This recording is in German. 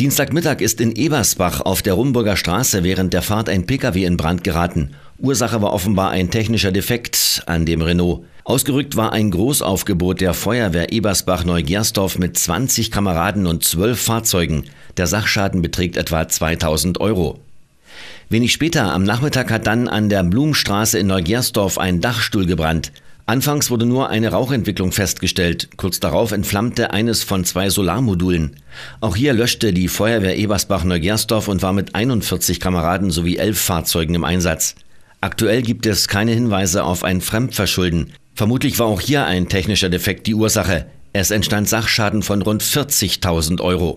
Dienstagmittag ist in Ebersbach auf der Rumburger Straße während der Fahrt ein Pkw in Brand geraten. Ursache war offenbar ein technischer Defekt an dem Renault. Ausgerückt war ein Großaufgebot der Feuerwehr Ebersbach-Neugersdorf mit 20 Kameraden und 12 Fahrzeugen. Der Sachschaden beträgt etwa 2000 Euro. Wenig später am Nachmittag hat dann an der Blumstraße in Neugersdorf ein Dachstuhl gebrannt. Anfangs wurde nur eine Rauchentwicklung festgestellt. Kurz darauf entflammte eines von zwei Solarmodulen. Auch hier löschte die Feuerwehr Ebersbach-Neugersdorf und war mit 41 Kameraden sowie elf Fahrzeugen im Einsatz. Aktuell gibt es keine Hinweise auf ein Fremdverschulden. Vermutlich war auch hier ein technischer Defekt die Ursache. Es entstand Sachschaden von rund 40.000 Euro.